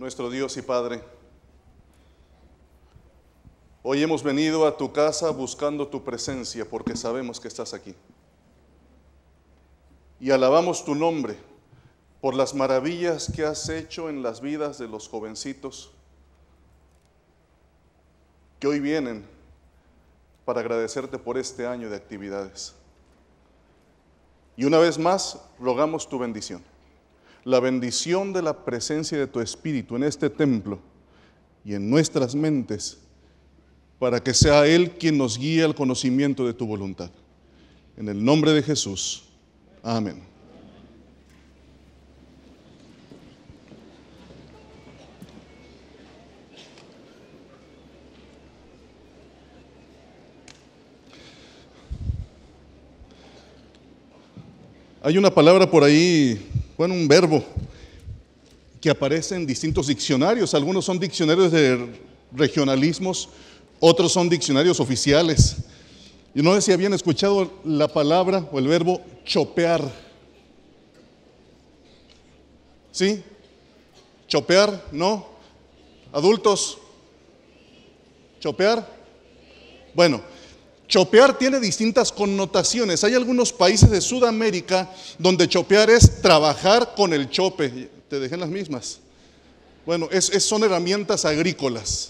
nuestro Dios y Padre. Hoy hemos venido a tu casa buscando tu presencia porque sabemos que estás aquí. Y alabamos tu nombre por las maravillas que has hecho en las vidas de los jovencitos que hoy vienen para agradecerte por este año de actividades. Y una vez más, rogamos tu bendición la bendición de la presencia de tu Espíritu en este templo y en nuestras mentes, para que sea Él quien nos guíe al conocimiento de tu voluntad. En el nombre de Jesús. Amén. Hay una palabra por ahí bueno, un verbo que aparece en distintos diccionarios. Algunos son diccionarios de regionalismos, otros son diccionarios oficiales. Y no sé si habían escuchado la palabra o el verbo chopear. ¿Sí? Chopear, ¿no? Adultos. Chopear. Bueno, Chopear tiene distintas connotaciones. Hay algunos países de Sudamérica donde chopear es trabajar con el chope. Te dejé las mismas. Bueno, es, son herramientas agrícolas.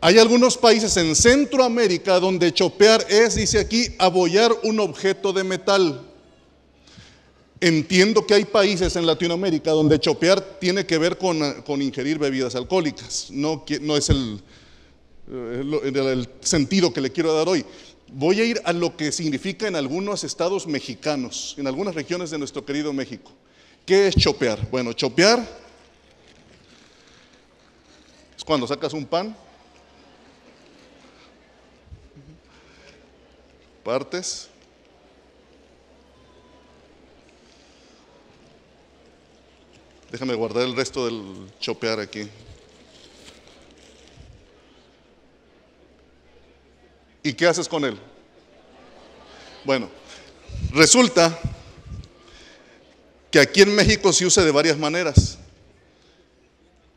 Hay algunos países en Centroamérica donde chopear es, dice aquí, abollar un objeto de metal. Entiendo que hay países en Latinoamérica donde chopear tiene que ver con, ingerir bebidas alcohólicas. No, es eh, el sentido que le quiero dar hoy. Voy a ir a lo que significa en algunos estados mexicanos, en algunas regiones de nuestro querido México. ¿Qué es chopear? Bueno, chopear es cuando sacas un pan, partes, déjame guardar el resto del chopear aquí. ¿Y qué haces con él? Bueno, resulta que aquí en México se usa de varias maneras.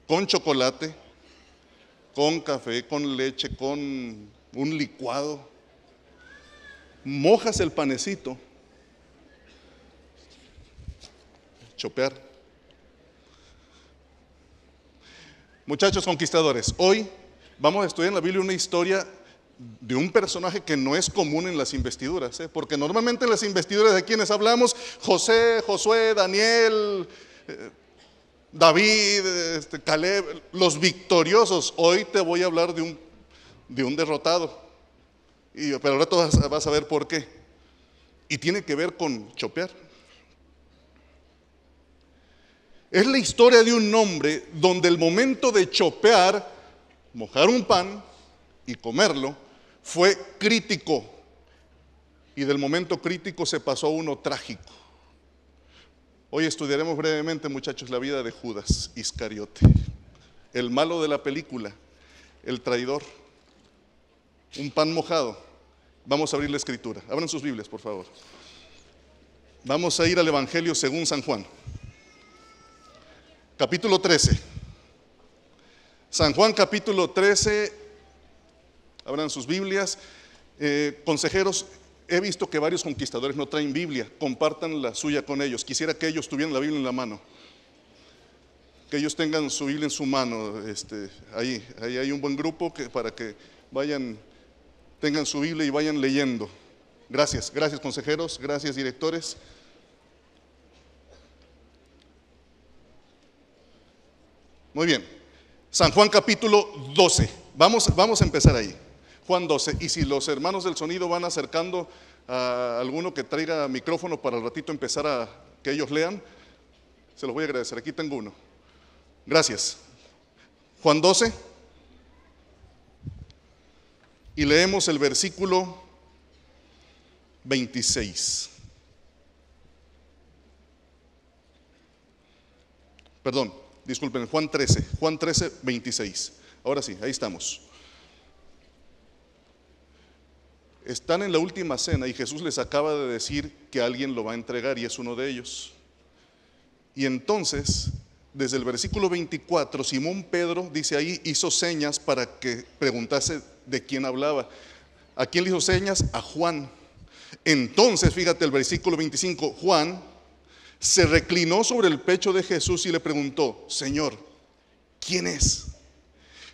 Con chocolate, con café, con leche, con un licuado. Mojas el panecito. Chopear. Muchachos conquistadores, hoy vamos a estudiar en la Biblia una historia de un personaje que no es común en las investiduras, ¿eh? porque normalmente las investiduras de quienes hablamos, José, Josué, Daniel, eh, David, este, Caleb, los victoriosos, hoy te voy a hablar de un, derrotado, y, pero ahora tú vas, vas a ver por qué. Y tiene que ver con chopear. Es la historia de un hombre donde el momento de chopear, mojar un pan y comerlo, fue crítico y del momento crítico se pasó a uno trágico. Hoy estudiaremos brevemente, muchachos, la vida de Judas Iscariote, el malo de la película, el traidor, un pan mojado. Vamos a abrir la escritura. Abran sus Biblias, por favor. Vamos a ir al Evangelio según San Juan. Capítulo 13. San Juan capítulo 13, abran sus Biblias. Eh, consejeros, he visto que varios conquistadores no traen Biblia, compartan la suya con ellos. Quisiera que ellos tuvieran la Biblia en la mano. Que ellos tengan su Biblia en su mano. Este, ahí, ahí hay un buen grupo que, para que vayan, tengan su Biblia y vayan leyendo. Gracias, gracias consejeros, gracias directores. Muy bien, San Juan capítulo 12. Vamos, vamos a empezar ahí. Juan 12. Y si los hermanos del sonido van acercando a alguno que traiga micrófono para el ratito empezar a que ellos lean, se los voy a agradecer. Aquí tengo uno. Gracias. Juan 12. Y leemos el versículo 26. Perdón, disculpen, Juan 13, Juan 13, 26. Ahora sí, ahí estamos. están en la última cena y Jesús les acaba de decir que alguien lo va a entregar y es uno de ellos. Y entonces, desde el versículo 24, Simón Pedro dice ahí, hizo señas para que preguntase de quién hablaba. ¿A quién le hizo señas? A Juan. Entonces, fíjate el versículo 25, Juan se reclinó sobre el pecho de Jesús y le preguntó, Señor, ¿quién es?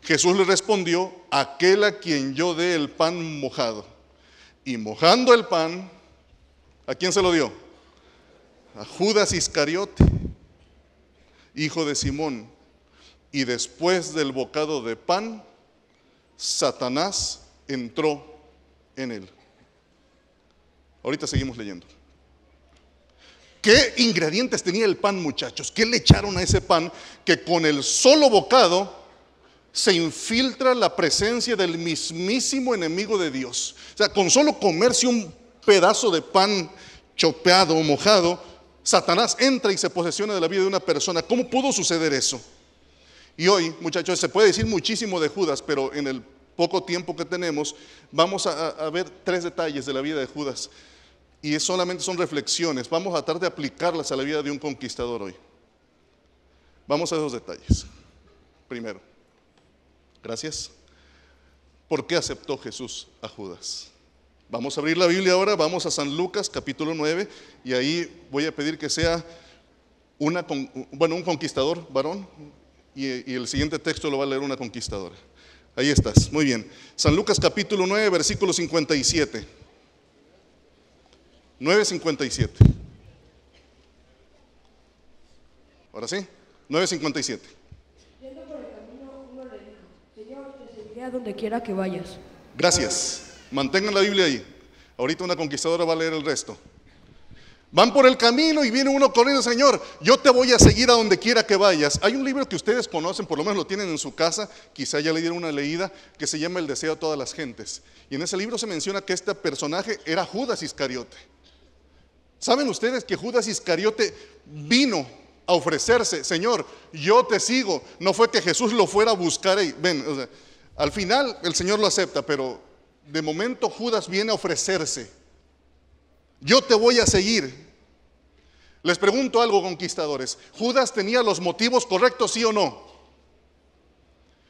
Jesús le respondió, aquel a quien yo dé el pan mojado y mojando el pan, ¿a quién se lo dio? A Judas Iscariote, hijo de Simón. Y después del bocado de pan, Satanás entró en él. Ahorita seguimos leyendo. ¿Qué ingredientes tenía el pan, muchachos? ¿Qué le echaron a ese pan que con el solo bocado se infiltra la presencia del mismísimo enemigo de Dios. O sea, con solo comerse un pedazo de pan chopeado o mojado, Satanás entra y se posesiona de la vida de una persona. ¿Cómo pudo suceder eso? Y hoy, muchachos, se puede decir muchísimo de Judas, pero en el poco tiempo que tenemos, vamos a, ver tres detalles de la vida de Judas. Y solamente son reflexiones. Vamos a tratar de aplicarlas a la vida de un conquistador hoy. Vamos a esos detalles. Primero. Gracias. ¿Por qué aceptó Jesús a Judas? Vamos a abrir la Biblia ahora, vamos a San Lucas capítulo 9 y ahí voy a pedir que sea una, bueno, un conquistador varón y, y el siguiente texto lo va a leer una conquistadora. Ahí estás, muy bien. San Lucas capítulo 9, versículo 57. 9.57. Ahora sí, 9.57. a donde quiera que vayas. Gracias. Mantengan la Biblia ahí. Ahorita una conquistadora va a leer el resto. Van por el camino y viene uno corriendo, Señor, yo te voy a seguir a donde quiera que vayas. Hay un libro que ustedes conocen, por lo menos lo tienen en su casa, quizá ya le dieron una leída, que se llama El deseo de todas las gentes. Y en ese libro se menciona que este personaje era Judas Iscariote. ¿Saben ustedes que Judas Iscariote vino a ofrecerse, Señor, yo te sigo? No fue que Jesús lo fuera a buscar, ahí. ven, o sea, al final el Señor lo acepta, pero de momento Judas viene a ofrecerse. Yo te voy a seguir. Les pregunto algo, conquistadores. ¿Judas tenía los motivos correctos, sí o no?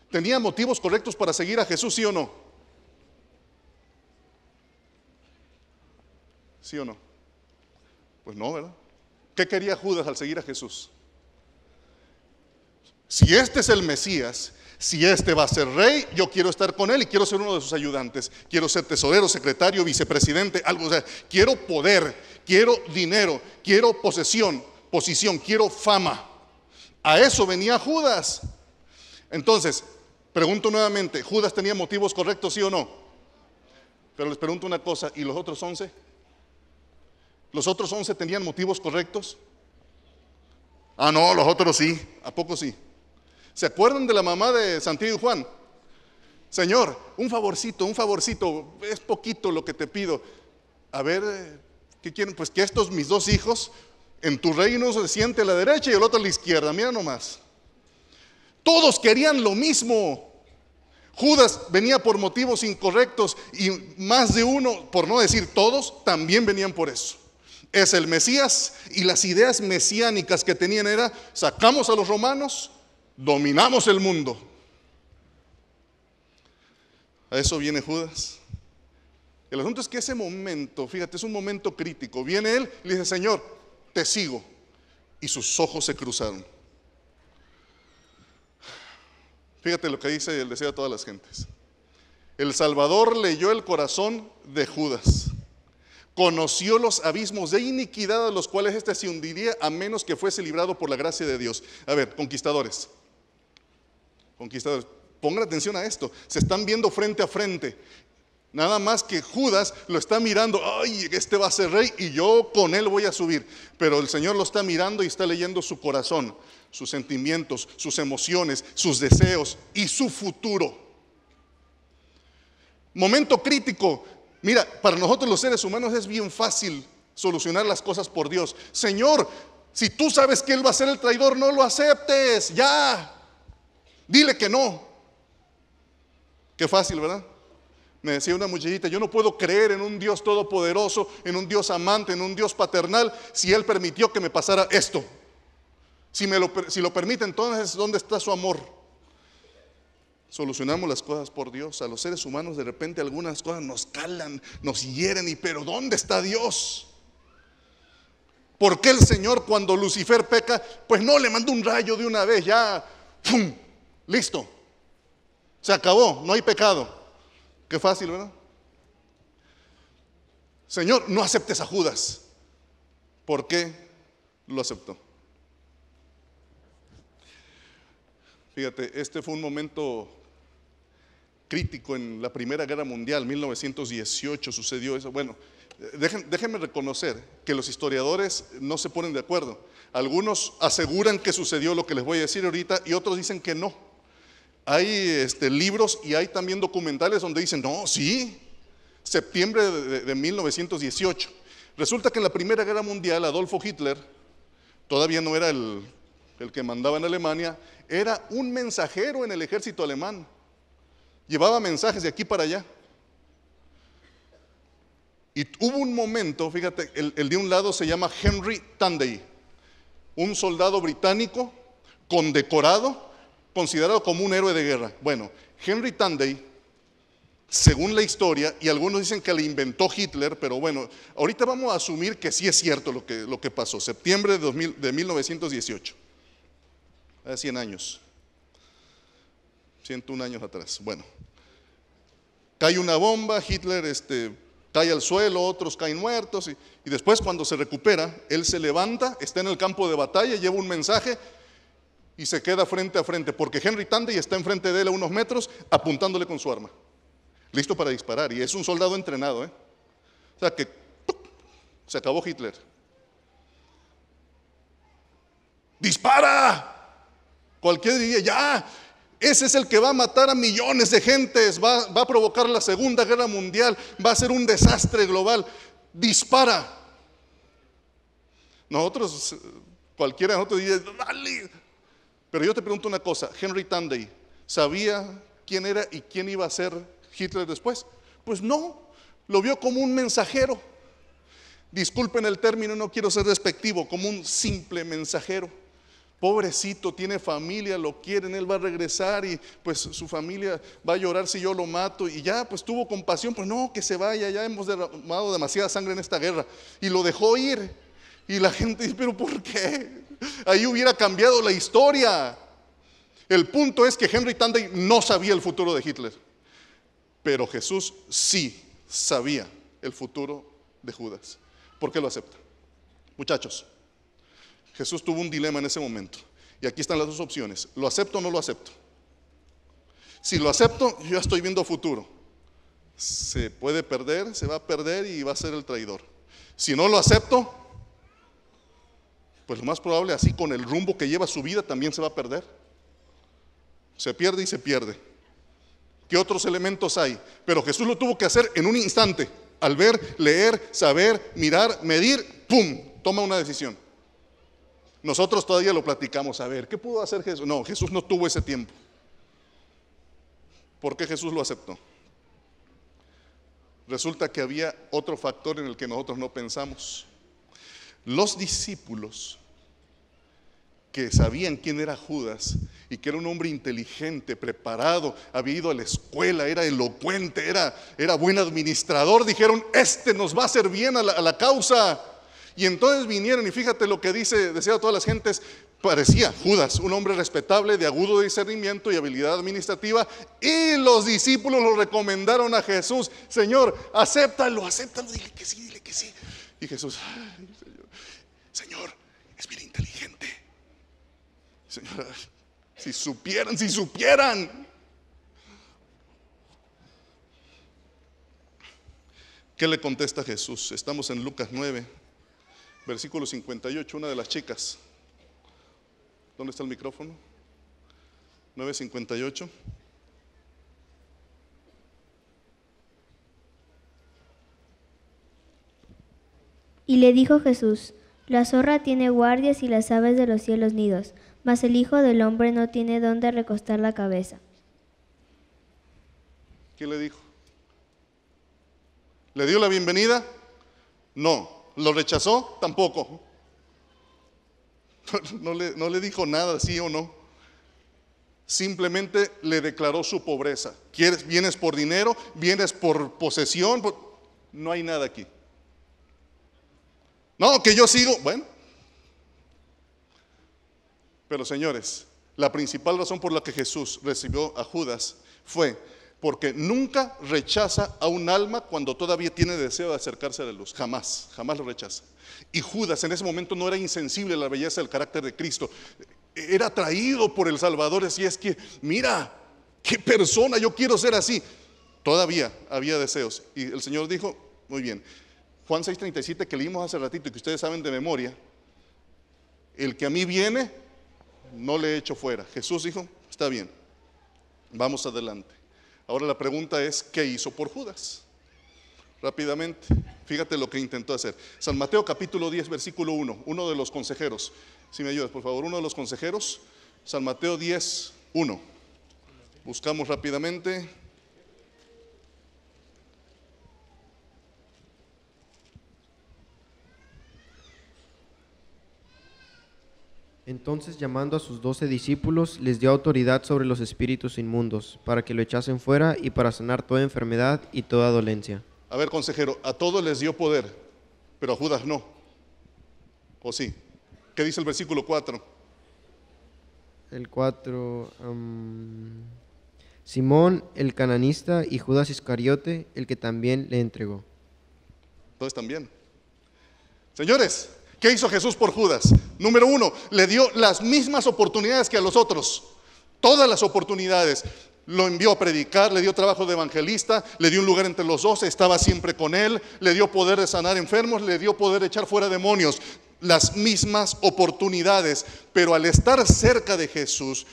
¿Tenía motivos correctos para seguir a Jesús, sí o no? ¿Sí o no? Pues no, ¿verdad? ¿Qué quería Judas al seguir a Jesús? Si este es el Mesías, si este va a ser rey, yo quiero estar con él y quiero ser uno de sus ayudantes. Quiero ser tesorero, secretario, vicepresidente, algo. O sea, quiero poder, quiero dinero, quiero posesión, posición, quiero fama. A eso venía Judas. Entonces, pregunto nuevamente, ¿Judas tenía motivos correctos, sí o no? Pero les pregunto una cosa, ¿y los otros once? ¿Los otros once tenían motivos correctos? Ah, no, los otros sí. ¿A poco sí? ¿Se acuerdan de la mamá de Santiago y Juan? Señor, un favorcito, un favorcito, es poquito lo que te pido. A ver, eh, ¿qué quieren? Pues que estos mis dos hijos en tu reino se siente a la derecha y el otro a la izquierda. Mira nomás. Todos querían lo mismo. Judas venía por motivos incorrectos y más de uno, por no decir todos, también venían por eso. Es el Mesías y las ideas mesiánicas que tenían era, sacamos a los romanos, dominamos el mundo. A eso viene Judas. El asunto es que ese momento, fíjate, es un momento crítico. Viene él y le dice, Señor, te sigo. Y sus ojos se cruzaron. Fíjate lo que dice el deseo de todas las gentes. El Salvador leyó el corazón de Judas. Conoció los abismos de iniquidad a los cuales éste se hundiría a menos que fuese librado por la gracia de Dios. A ver, conquistadores conquistadores. Pongan atención a esto, se están viendo frente a frente. Nada más que Judas lo está mirando, ay, este va a ser rey y yo con él voy a subir. Pero el Señor lo está mirando y está leyendo su corazón, sus sentimientos, sus emociones, sus deseos y su futuro. Momento crítico. Mira, para nosotros los seres humanos es bien fácil solucionar las cosas por Dios. Señor, si tú sabes que Él va a ser el traidor, no lo aceptes, ya. Dile que no. Qué fácil, ¿verdad? Me decía una muchachita, yo no puedo creer en un Dios todopoderoso, en un Dios amante, en un Dios paternal, si Él permitió que me pasara esto. Si, me lo, si lo permite, entonces, ¿dónde está su amor? Solucionamos las cosas por Dios. A los seres humanos de repente algunas cosas nos calan, nos hieren, y pero ¿dónde está Dios? ¿Por qué el Señor cuando Lucifer peca, pues no le manda un rayo de una vez, ya, ¡pum! Listo. Se acabó, no hay pecado. Qué fácil, ¿verdad? Señor, no aceptes a Judas. ¿Por qué lo aceptó? Fíjate, este fue un momento crítico en la Primera Guerra Mundial, 1918 sucedió eso. Bueno, déjenme reconocer que los historiadores no se ponen de acuerdo. Algunos aseguran que sucedió lo que les voy a decir ahorita y otros dicen que no hay este, libros y hay también documentales donde dicen, no, sí, septiembre de, 1918. Resulta que en la Primera Guerra Mundial Adolfo Hitler, todavía no era el, el que mandaba en Alemania, era un mensajero en el ejército alemán. Llevaba mensajes de aquí para allá. Y hubo un momento, fíjate, el, el, de un lado se llama Henry Tandey, un soldado británico condecorado considerado como un héroe de guerra. Bueno, Henry Tanday, según la historia, y algunos dicen que le inventó Hitler, pero bueno, ahorita vamos a asumir que sí es cierto lo que, lo que pasó, septiembre de, de 1918, hace 100 años, 101 años atrás. Bueno, cae una bomba, Hitler este, cae al suelo, otros caen muertos, y, y después cuando se recupera, él se levanta, está en el campo de batalla, lleva un mensaje y se queda frente a frente, porque Henry Tandy está enfrente de él a unos metros apuntándole con su arma, listo para disparar, y es un soldado entrenado, ¿eh? O sea que se acabó Hitler. ¡Dispara! Cualquier diría, ya, ese es el que va a matar a millones de gentes, va, va a provocar la Segunda Guerra Mundial, va a ser un desastre global. ¡Dispara! Nosotros, cualquiera de nosotros diría, dale, pero yo te pregunto una cosa, Henry Tanday, ¿sabía quién era y quién iba a ser Hitler después? Pues no, lo vio como un mensajero. Disculpen el término, no quiero ser despectivo, como un simple mensajero. Pobrecito, tiene familia, lo quieren, él va a regresar y pues su familia va a llorar si yo lo mato. Y ya, pues tuvo compasión, pues no, que se vaya, ya hemos derramado demasiada sangre en esta guerra. Y lo dejó ir. Y la gente dice, pero ¿por qué? Ahí hubiera cambiado la historia. El punto es que Henry Tandy no sabía el futuro de Hitler, pero Jesús sí sabía el futuro de Judas. ¿Por qué lo acepta? Muchachos, Jesús tuvo un dilema en ese momento. Y aquí están las dos opciones. ¿Lo acepto o no lo acepto? Si lo acepto, yo estoy viendo futuro. Se puede perder, se va a perder y va a ser el traidor. Si no lo acepto, pues lo más probable, así con el rumbo que lleva su vida, también se va a perder. Se pierde y se pierde. ¿Qué otros elementos hay? Pero Jesús lo tuvo que hacer en un instante. Al ver, leer, saber, mirar, medir, ¡pum! Toma una decisión. Nosotros todavía lo platicamos. A ver, ¿qué pudo hacer Jesús? No, Jesús no tuvo ese tiempo. ¿Por qué Jesús lo aceptó? Resulta que había otro factor en el que nosotros no pensamos los discípulos que sabían quién era Judas y que era un hombre inteligente, preparado, había ido a la escuela, era elocuente, era, era buen administrador, dijeron, este nos va a hacer bien a la, causa. Y entonces vinieron y fíjate lo que dice, decía a todas las gentes, parecía Judas, un hombre respetable, de agudo discernimiento y habilidad administrativa, y los discípulos lo recomendaron a Jesús, Señor, acéptalo, acéptalo, dile que sí, dile que sí. Y Jesús, Señor, Señor, es bien inteligente. Señor, si supieran, si supieran. ¿Qué le contesta Jesús? Estamos en Lucas 9, versículo 58, una de las chicas. ¿Dónde está el micrófono? 958. Y le dijo Jesús, La zorra tiene guardias y las aves de los cielos nidos, mas el Hijo del Hombre no tiene dónde recostar la cabeza. ¿Qué le dijo? ¿Le dio la bienvenida? No. ¿Lo rechazó? Tampoco. No le, no le dijo nada, sí o no. Simplemente le declaró su pobreza. ¿Quieres, ¿Vienes por dinero? ¿Vienes por posesión? No hay nada aquí. No, que yo sigo, bueno. Pero señores, la principal razón por la que Jesús recibió a Judas fue porque nunca rechaza a un alma cuando todavía tiene deseo de acercarse a la luz. Jamás, jamás lo rechaza. Y Judas en ese momento no era insensible a la belleza del carácter de Cristo. Era atraído por el Salvador. Así es que, mira, qué persona, yo quiero ser así. Todavía había deseos. Y el Señor dijo, muy bien, Juan 6:37 que leímos hace ratito y que ustedes saben de memoria, el que a mí viene, no le echo fuera. Jesús dijo, está bien, vamos adelante. Ahora la pregunta es, ¿qué hizo por Judas? Rápidamente, fíjate lo que intentó hacer. San Mateo capítulo 10, versículo 1, uno de los consejeros. Si me ayudas, por favor, uno de los consejeros, San Mateo 10, 1. Buscamos rápidamente. Entonces llamando a sus doce discípulos, les dio autoridad sobre los espíritus inmundos, para que lo echasen fuera y para sanar toda enfermedad y toda dolencia. A ver, consejero, a todos les dio poder, pero a Judas no. ¿O sí? ¿Qué dice el versículo 4? El 4... Simón el cananista y Judas Iscariote, el que también le entregó. Entonces también. Señores, ¿Qué hizo Jesús por Judas? Número uno, le dio las mismas oportunidades que a los otros. Todas las oportunidades. Lo envió a predicar, le dio trabajo de evangelista, le dio un lugar entre los dos, estaba siempre con él, le dio poder de sanar enfermos, le dio poder de echar fuera demonios. Las mismas oportunidades. Pero al estar cerca de Jesús,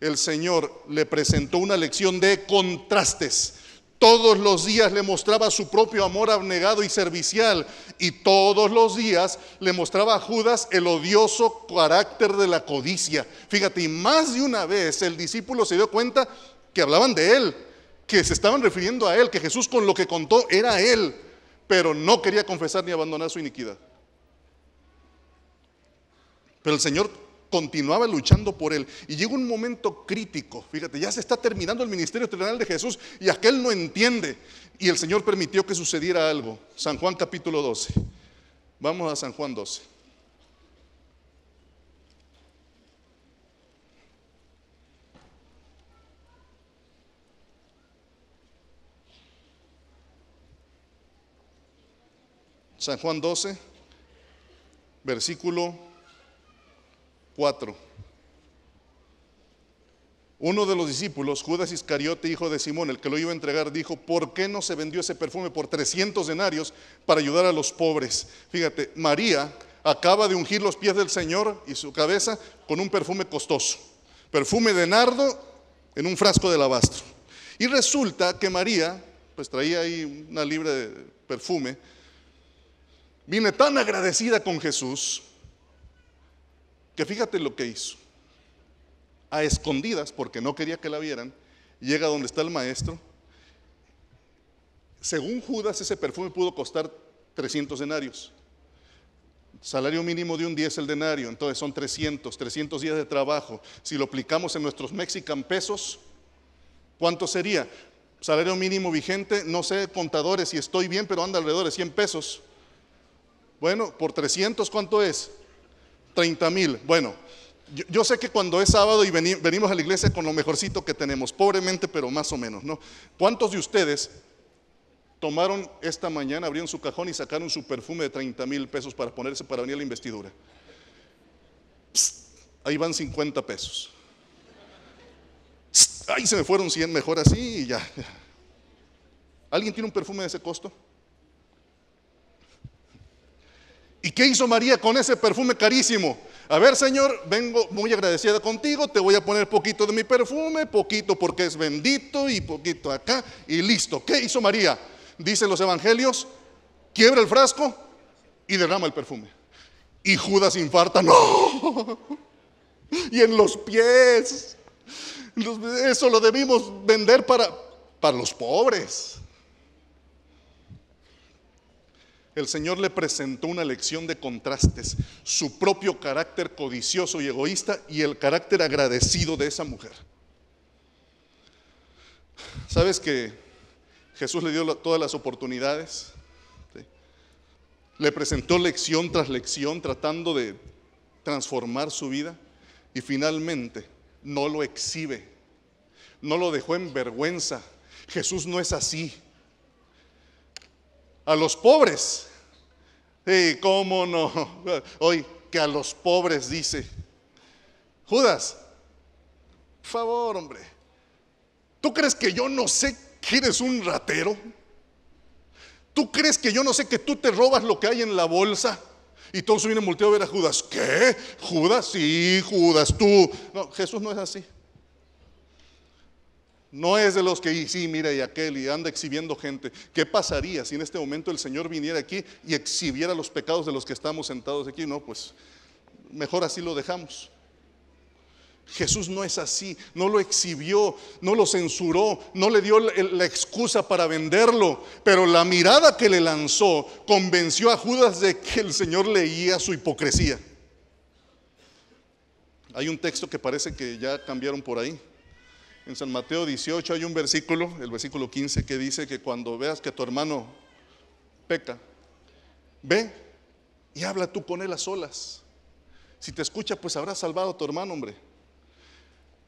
el Señor le presentó una lección de contrastes todos los días le mostraba su propio amor abnegado y servicial. Y todos los días le mostraba a Judas el odioso carácter de la codicia. Fíjate, y más de una vez el discípulo se dio cuenta que hablaban de él, que se estaban refiriendo a él, que Jesús con lo que contó era él, pero no quería confesar ni abandonar su iniquidad. Pero el Señor continuaba luchando por él. Y llega un momento crítico, fíjate, ya se está terminando el ministerio terrenal de Jesús y aquel no entiende. Y el Señor permitió que sucediera algo. San Juan capítulo 12. Vamos a San Juan 12. San Juan 12, versículo 4. Uno de los discípulos, Judas Iscariote, hijo de Simón, el que lo iba a entregar, dijo, ¿por qué no se vendió ese perfume por 300 denarios para ayudar a los pobres? Fíjate, María acaba de ungir los pies del Señor y su cabeza con un perfume costoso, perfume de nardo en un frasco de alabastro. Y resulta que María, pues traía ahí una libra de perfume, viene tan agradecida con Jesús que fíjate lo que hizo. A escondidas, porque no quería que la vieran, llega donde está el maestro. Según Judas, ese perfume pudo costar 300 denarios. Salario mínimo de un 10 el denario, entonces son 300, 300 días de trabajo. Si lo aplicamos en nuestros mexican pesos, ¿cuánto sería? Salario mínimo vigente, no sé, contadores, si estoy bien, pero anda alrededor de 100 pesos. Bueno, por 300, ¿cuánto es? 30 mil. Bueno, yo, sé que cuando es sábado y venimos a la iglesia con lo mejorcito que tenemos, pobremente, pero más o menos, ¿no? ¿Cuántos de ustedes tomaron esta mañana, abrieron su cajón y sacaron su perfume de 30 mil pesos para ponerse para venir a la investidura? ahí van 50 pesos. ahí se me fueron 100, mejor así y ya. ¿Alguien tiene un perfume de ese costo? ¿Y qué hizo María con ese perfume carísimo? A ver, Señor, vengo muy agradecida contigo, te voy a poner poquito de mi perfume, poquito porque es bendito y poquito acá y listo. ¿Qué hizo María? Dicen los evangelios, quiebra el frasco y derrama el perfume. Y Judas infarta, no. Y en los pies. Eso lo debimos vender para, para los pobres. el Señor le presentó una lección de contrastes, su propio carácter codicioso y egoísta y el carácter agradecido de esa mujer. ¿Sabes que Jesús le dio todas las oportunidades? Le presentó lección tras lección tratando de transformar su vida y finalmente no lo exhibe, no lo dejó en vergüenza. Jesús no es así a los pobres. cómo no. Hoy que a los pobres dice. Judas, por favor, hombre. ¿Tú crees que yo no sé que eres un ratero? ¿Tú crees que yo no sé que tú te robas lo que hay en la bolsa? Y todos vienen viene a ver a Judas. ¿Qué? Judas, sí, Judas, tú. No, Jesús no es así. No es de los que, sí, mira, y aquel, y anda exhibiendo gente. ¿Qué pasaría si en este momento el Señor viniera aquí y exhibiera los pecados de los que estamos sentados aquí? No, pues mejor así lo dejamos. Jesús no es así, no lo exhibió, no lo censuró, no le dio la excusa para venderlo, pero la mirada que le lanzó convenció a Judas de que el Señor leía su hipocresía. Hay un texto que parece que ya cambiaron por ahí, en San Mateo 18 hay un versículo, el versículo 15, que dice que cuando veas que tu hermano peca, ve y habla tú con él a solas. Si te escucha, pues habrás salvado a tu hermano, hombre.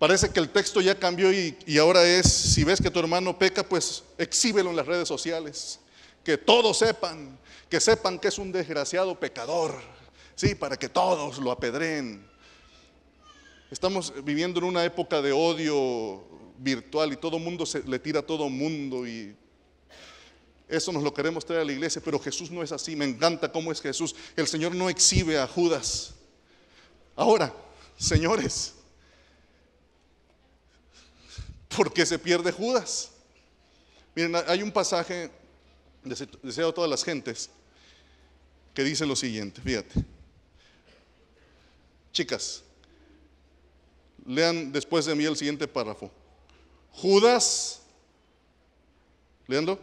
Parece que el texto ya cambió y, ahora es, si ves que tu hermano peca, pues exhíbelo en las redes sociales. Que todos sepan, que sepan que es un desgraciado pecador. Sí, para que todos lo apedreen. Estamos viviendo en una época de odio virtual y todo mundo se, le tira a todo mundo y eso nos lo queremos traer a la iglesia, pero Jesús no es así. Me encanta cómo es Jesús. El Señor no exhibe a Judas. Ahora, señores, ¿por qué se pierde Judas? Miren, hay un pasaje deseo a todas las gentes que dice lo siguiente, fíjate. Chicas, Lean después de mí el siguiente párrafo. Judas, ¿leando?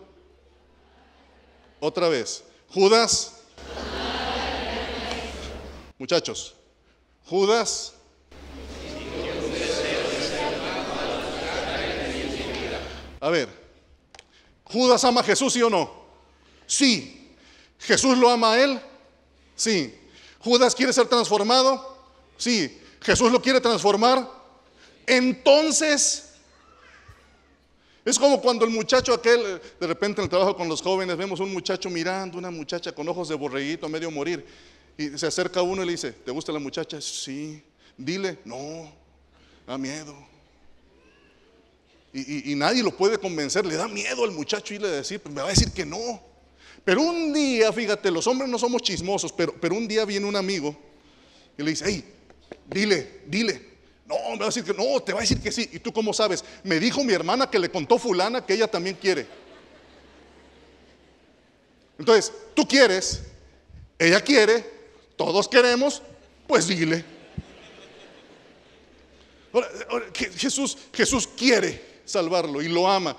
Otra vez. Judas. Muchachos, Judas. A ver, ¿Judas ama a Jesús, sí o no? Sí. ¿Jesús lo ama a él? Sí. ¿Judas quiere ser transformado? Sí. Jesús lo quiere transformar. Entonces, es como cuando el muchacho aquel, de repente en el trabajo con los jóvenes, vemos un muchacho mirando, una muchacha con ojos de borreguito a medio morir, y se acerca uno y le dice, ¿te gusta la muchacha? Sí. Dile, no, da miedo. Y, nadie lo puede convencer, le da miedo al muchacho y le decir, pues me va a decir que no. Pero un día, fíjate, los hombres no somos chismosos, pero, pero un día viene un amigo y le dice, hey, Dile, dile. No, me va a decir que no, te va a decir que sí. ¿Y tú cómo sabes? Me dijo mi hermana que le contó fulana que ella también quiere. Entonces, tú quieres, ella quiere, todos queremos, pues dile. Jesús, Jesús quiere salvarlo y lo ama.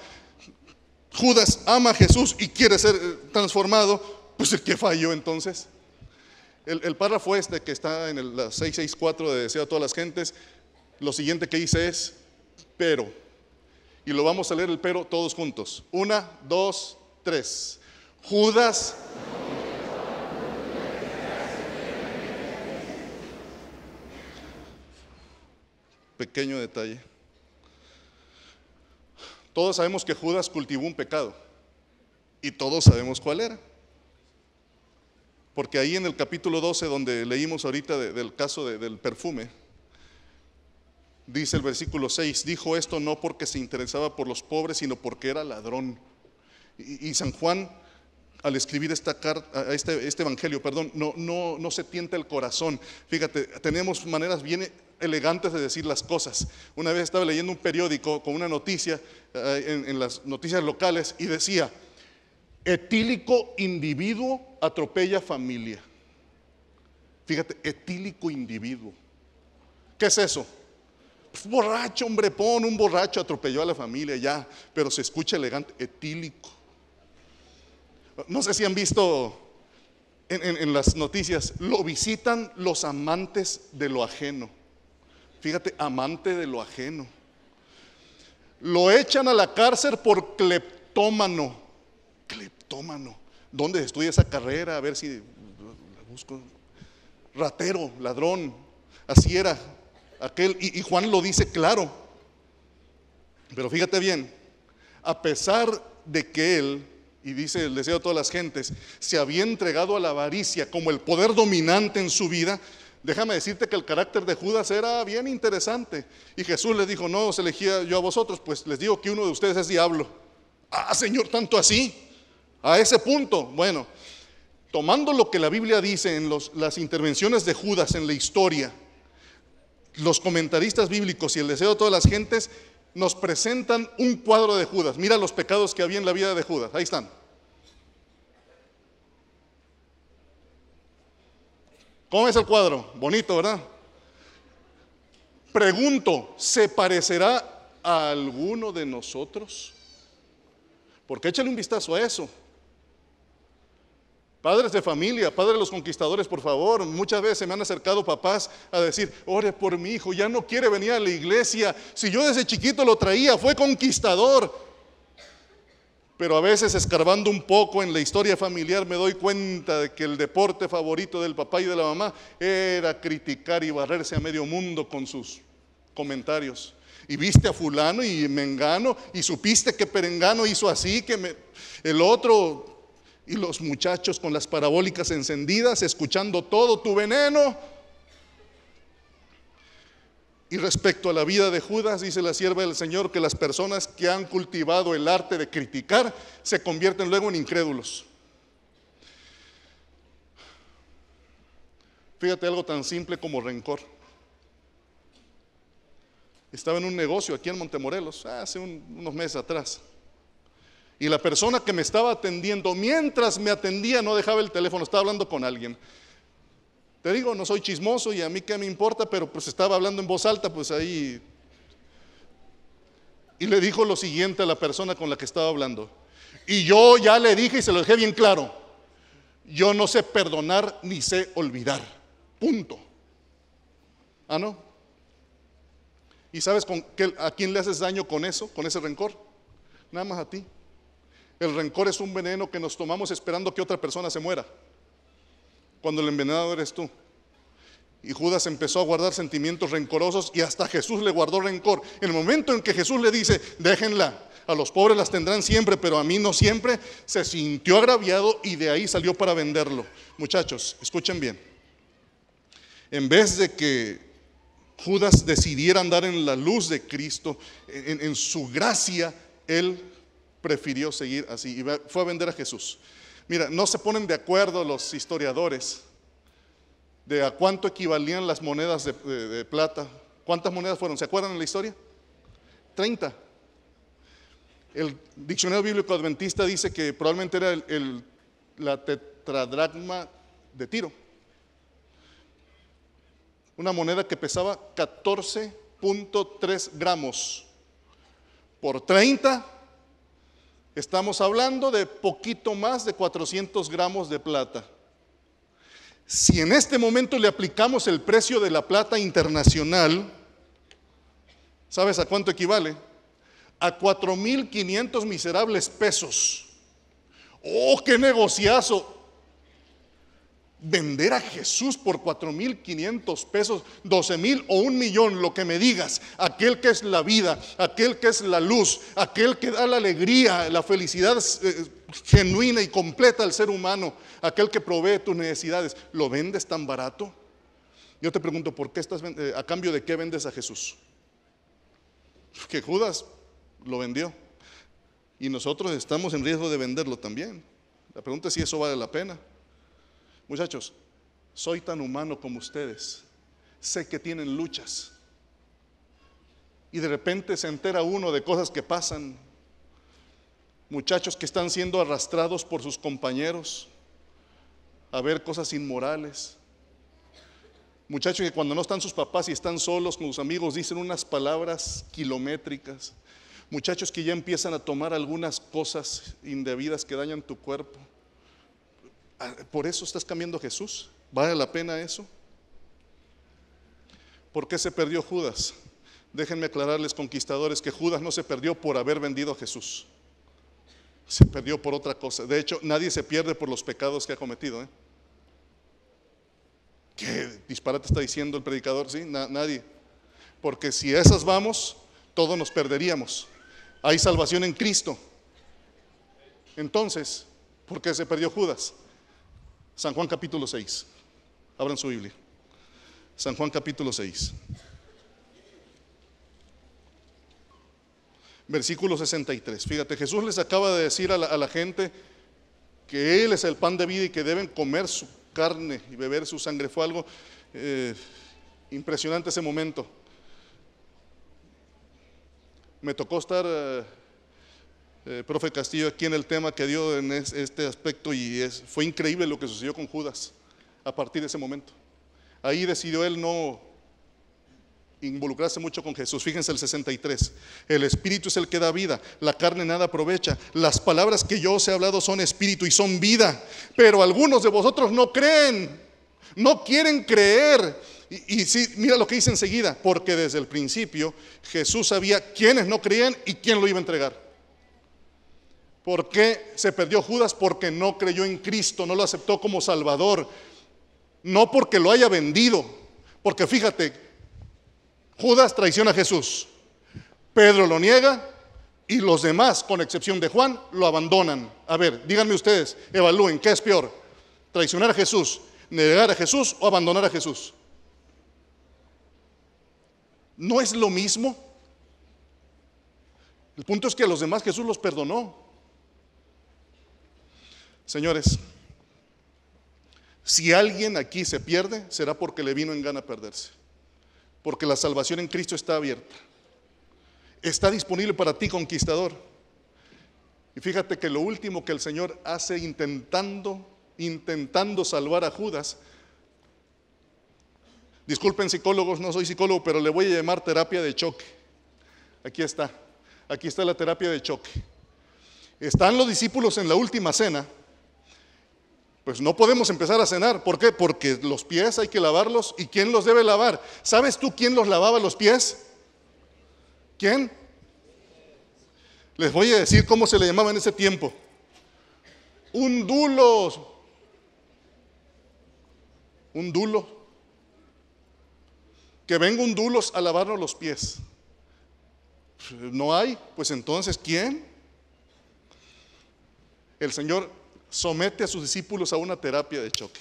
Judas ama a Jesús y quiere ser eh, transformado. Pues el que falló entonces. El, párrafo este que está en el, 664 de Deseo a todas las gentes, lo siguiente que dice es, pero, y lo vamos a leer el pero todos juntos. Una, dos, tres. Judas. Pequeño detalle. Todos sabemos que Judas cultivó un pecado y todos sabemos cuál era. Porque ahí en el capítulo 12, donde leímos ahorita del caso del perfume, dice el versículo 6, dijo esto no porque se interesaba por los pobres, sino porque era ladrón. Y, San Juan, al escribir esta carta, este, este, evangelio, perdón, no, no, se tienta el corazón. Fíjate, tenemos maneras bien elegantes de decir las cosas. Una vez estaba leyendo un periódico con una noticia eh, en las noticias locales y decía, Etílico individuo atropella familia. Fíjate, etílico individuo. ¿Qué es eso? Pues, borracho, hombre, pon un borracho, atropelló a la familia, ya, pero se escucha elegante, etílico. No sé si han visto en las noticias, lo visitan los amantes de lo ajeno. Fíjate, amante de lo ajeno. Lo echan a la cárcel por cleptómano Cleptómano. ¿Dónde estudia esa carrera? A ver si la busco. Ratero, ladrón. Así era aquel. Y, Juan lo dice claro. Pero fíjate bien, a pesar de que él, y dice el deseo de todas las gentes, se había entregado a la avaricia como el poder dominante en su vida, déjame decirte que el carácter de Judas era bien interesante. Y Jesús le dijo, no, os elegía yo a vosotros, pues les digo que uno de ustedes es diablo. Ah, Señor, tanto así a ese punto. Bueno, tomando lo que la Biblia dice en las intervenciones de Judas en la historia, los comentaristas bíblicos y el deseo de todas las gentes nos presentan un cuadro de Judas. Mira los pecados que había en la vida de Judas. Ahí están. ¿Cómo es el cuadro? Bonito, ¿verdad? Pregunto, ¿se parecerá a alguno de nosotros? Porque échale un vistazo a eso. Padres de familia, padres de los conquistadores, por favor, muchas veces me han acercado papás a decir, ore por mi hijo, ya no quiere venir a la iglesia. Si yo desde chiquito lo traía, fue conquistador. Pero a veces escarbando un poco en la historia familiar me doy cuenta de que el deporte favorito del papá y de la mamá era criticar y barrerse a medio mundo con sus comentarios. Y viste a fulano y mengano y supiste que perengano hizo así, que el otro y los muchachos con las parabólicas encendidas, escuchando todo tu veneno. Y respecto a la vida de Judas, dice la sierva del Señor que las personas que han cultivado el arte de criticar se convierten luego en incrédulos. Fíjate algo tan simple como rencor. Estaba en un negocio aquí en Montemorelos hace unos meses atrás. Y la persona que me estaba atendiendo, mientras me atendía, no dejaba el teléfono, estaba hablando con alguien. Te digo, no soy chismoso y a mí qué me importa, pero pues estaba hablando en voz alta, pues ahí. Y le dijo lo siguiente a la persona con la que estaba hablando. Y yo ya le dije y se lo dejé bien claro. Yo no sé perdonar ni sé olvidar. Punto. Ah, no. ¿Y sabes a quién le haces daño con eso, con ese rencor? Nada más a ti. El rencor es un veneno que nos tomamos esperando que otra persona se muera, cuando el envenenado eres tú. Y Judas empezó a guardar sentimientos rencorosos y hasta Jesús le guardó rencor. En el momento en que Jesús le dice, déjenla, a los pobres las tendrán siempre, pero a mí no siempre, se sintió agraviado y de ahí salió para venderlo. Muchachos, escuchen bien. En vez de que Judas decidiera andar en la luz de Cristo, en, su gracia, él prefirió seguir así y fue a vender a Jesús. Mira, no se ponen de acuerdo los historiadores de a cuánto equivalían las monedas de, plata. ¿Cuántas monedas fueron? ¿Se acuerdan de la historia? 30. El diccionario bíblico adventista dice que probablemente era el, la tetradragma de tiro. Una moneda que pesaba 14.3 gramos por 30 Estamos hablando de poquito más de 400 gramos de plata. Si en este momento le aplicamos el precio de la plata internacional, ¿sabes a cuánto equivale? A 4.500 miserables pesos. ¡Oh, qué negociazo! vender a Jesús por 4.500 pesos, 12.000 o un millón, lo que me digas, aquel que es la vida, aquel que es la luz, aquel que da la alegría, la felicidad eh, genuina y completa al ser humano, aquel que provee tus necesidades, ¿lo vendes tan barato? Yo te pregunto, ¿por qué estás eh, a cambio de qué vendes a Jesús? Que Judas lo vendió y nosotros estamos en riesgo de venderlo también. La pregunta es si eso vale la pena. Muchachos, soy tan humano como ustedes. Sé que tienen luchas. Y de repente se entera uno de cosas que pasan. Muchachos que están siendo arrastrados por sus compañeros a ver cosas inmorales. Muchachos que cuando no están sus papás y están solos con sus amigos dicen unas palabras kilométricas. Muchachos que ya empiezan a tomar algunas cosas indebidas que dañan tu cuerpo. Ah, ¿Por eso estás cambiando Jesús? ¿Vale la pena eso? ¿Por qué se perdió Judas? Déjenme aclararles, conquistadores, que Judas no se perdió por haber vendido a Jesús. Se perdió por otra cosa. De hecho, nadie se pierde por los pecados que ha cometido. ¿eh? ¿Qué disparate está diciendo el predicador? Sí, nadie. Porque si esas vamos, todos nos perderíamos. Hay salvación en Cristo. Entonces, ¿por qué se perdió Judas? San Juan capítulo 6. Abran su Biblia. San Juan capítulo 6. Versículo 63. Fíjate, Jesús les acaba de decir a la, gente que Él es el pan de vida y que deben comer su carne y beber su sangre. Fue algo eh, impresionante ese momento. Me tocó estar... Eh, eh, profe Castillo aquí en el tema que dio en este aspecto y es, fue increíble lo que sucedió con Judas a partir de ese momento. Ahí decidió él no involucrarse mucho con Jesús. Fíjense el 63. El espíritu es el que da vida, la carne nada aprovecha. Las palabras que yo os he hablado son espíritu y son vida, pero algunos de vosotros no creen, no quieren creer. Y, sí, mira lo que dice enseguida, porque desde el principio Jesús sabía quiénes no creían y quién lo iba a entregar. ¿Por qué se perdió Judas? Porque no creyó en Cristo, no lo aceptó como Salvador. No porque lo haya vendido. Porque fíjate, Judas traiciona a Jesús. Pedro lo niega y los demás, con excepción de Juan, lo abandonan. A ver, díganme ustedes, evalúen, ¿qué es peor? ¿Traicionar a Jesús, negar a Jesús o abandonar a Jesús? ¿No es lo mismo? El punto es que a los demás Jesús los perdonó. Señores, si alguien aquí se pierde, será porque le vino en gana perderse. Porque la salvación en Cristo está abierta. Está disponible para ti, conquistador. Y fíjate que lo último que el Señor hace intentando, intentando salvar a Judas, disculpen psicólogos, no soy psicólogo, pero le voy a llamar terapia de choque. Aquí está, aquí está la terapia de choque. Están los discípulos en la última cena pues no podemos empezar a cenar. ¿Por qué? Porque los pies hay que lavarlos. ¿Y quién los debe lavar? ¿Sabes tú quién los lavaba los pies? ¿Quién? Les voy a decir cómo se le llamaba en ese tiempo. Un dulos. Un dulo. Que venga un dulos a lavarnos los pies. No hay, pues entonces, ¿quién? El Señor somete a sus discípulos a una terapia de choque.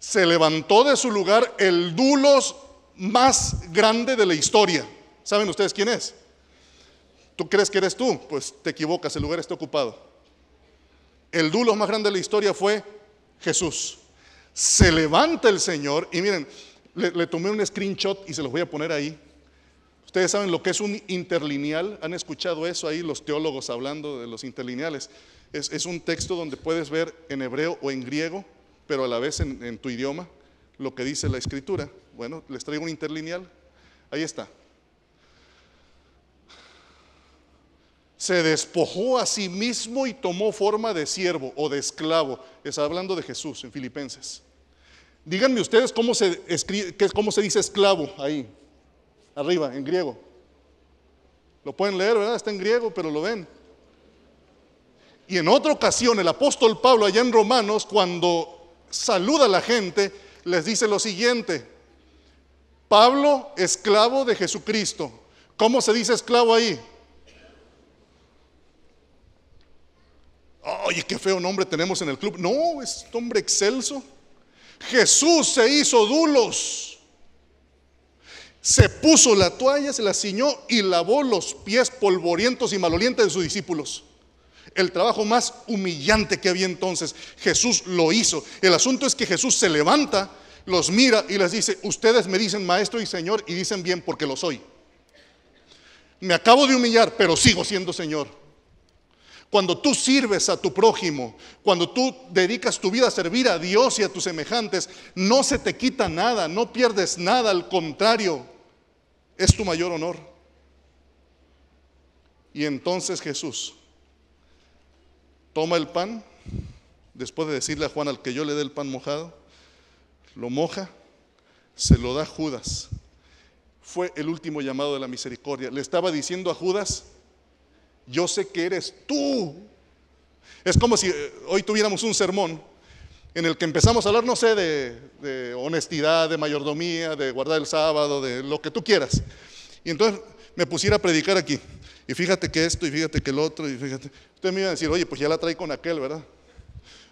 Se levantó de su lugar el dulos más grande de la historia. ¿Saben ustedes quién es? ¿Tú crees que eres tú? Pues te equivocas, el lugar está ocupado. El dulos más grande de la historia fue Jesús. Se levanta el Señor y miren, le, tomé un screenshot y se los voy a poner ahí Ustedes saben lo que es un interlineal, han escuchado eso ahí los teólogos hablando de los interlineales. Es, un texto donde puedes ver en hebreo o en griego, pero a la vez en, tu idioma, lo que dice la escritura. Bueno, les traigo un interlineal. Ahí está. se despojó a sí mismo y tomó forma de siervo o de esclavo. Está hablando de Jesús en Filipenses. Díganme ustedes cómo se, cómo se dice esclavo ahí, arriba, en griego. Lo pueden leer, ¿verdad? Está en griego, pero lo ven. Y en otra ocasión el apóstol Pablo allá en Romanos, cuando saluda a la gente, les dice lo siguiente, Pablo, esclavo de Jesucristo. ¿Cómo se dice esclavo ahí? Oye, qué feo nombre tenemos en el club. No, es hombre excelso. Jesús se hizo dulos. Se puso la toalla, se la ciñó y lavó los pies polvorientos y malolientes de sus discípulos. El trabajo más humillante que había entonces, Jesús lo hizo. El asunto es que Jesús se levanta, los mira y les dice, ustedes me dicen maestro y señor y dicen bien porque lo soy. Me acabo de humillar, pero sigo siendo señor. Cuando tú sirves a tu prójimo, cuando tú dedicas tu vida a servir a Dios y a tus semejantes, no se te quita nada, no pierdes nada, al contrario, es tu mayor honor. Y entonces Jesús toma el pan, después de decirle a Juan al que yo le dé el pan mojado, lo moja, se lo da a Judas. Fue el último llamado de la misericordia. Le estaba diciendo a Judas, yo sé que eres tú. Es como si eh, hoy tuviéramos un sermón en el que empezamos a hablar, no sé, de, de honestidad, de mayordomía, de guardar el sábado, de lo que tú quieras. Y entonces me pusiera a predicar aquí y fíjate que esto, y fíjate que el otro, y fíjate. Usted me iba a decir, oye, pues ya la trae con aquel, ¿verdad?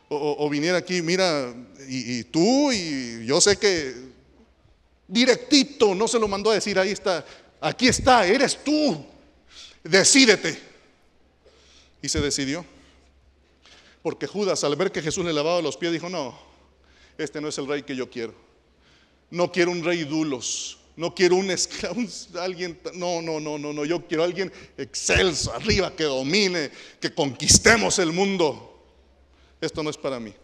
O, viniera aquí, mira, y, y, tú, y yo sé que directito, no se lo mandó a decir, ahí está, aquí está, eres tú, decídete. Y se decidió. Porque Judas, al ver que Jesús le lavaba los pies, dijo, no, este no es el rey que yo quiero. No quiero un rey dulos, no quiero un esclavo, alguien, no, no, no, no, no, yo quiero alguien excelso, arriba, que domine, que conquistemos el mundo. Esto no es para mí.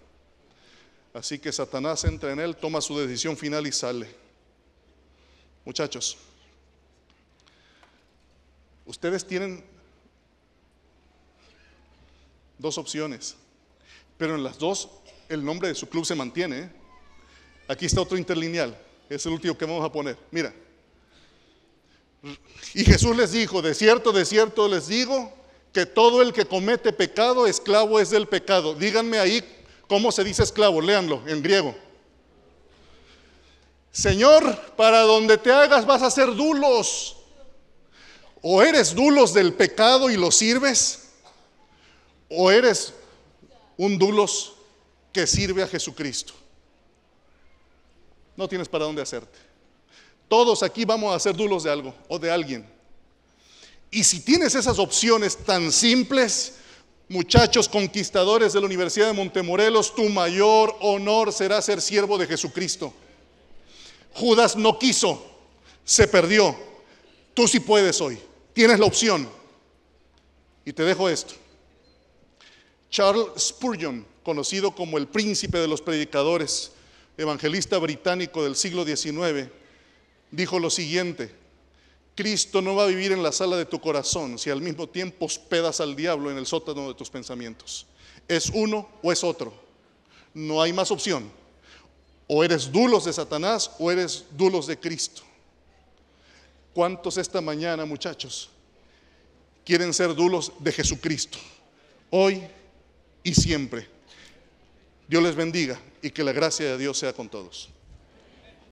Así que Satanás entra en él, toma su decisión final y sale. Muchachos, ustedes tienen dos opciones, pero en las dos el nombre de su club se mantiene. ¿eh? Aquí está otro interlineal es el último que vamos a poner. Mira. Y Jesús les dijo, de cierto, de cierto les digo, que todo el que comete pecado, esclavo es del pecado. Díganme ahí cómo se dice esclavo, léanlo en griego. Señor, para donde te hagas vas a ser dulos. O eres dulos del pecado y lo sirves, o eres un dulos que sirve a Jesucristo no tienes para dónde hacerte. Todos aquí vamos a ser dulos de algo o de alguien. Y si tienes esas opciones tan simples, muchachos conquistadores de la Universidad de Montemorelos, tu mayor honor será ser siervo de Jesucristo. Judas no quiso, se perdió. Tú sí puedes hoy, tienes la opción. Y te dejo esto. Charles Spurgeon, conocido como el príncipe de los predicadores, evangelista británico del siglo XIX, dijo lo siguiente, Cristo no va a vivir en la sala de tu corazón si al mismo tiempo hospedas al diablo en el sótano de tus pensamientos. Es uno o es otro. No hay más opción. O eres dulos de Satanás o eres dulos de Cristo. ¿Cuántos esta mañana, muchachos, quieren ser dulos de Jesucristo? Hoy y siempre. Dios les bendiga y que la gracia de Dios sea con todos.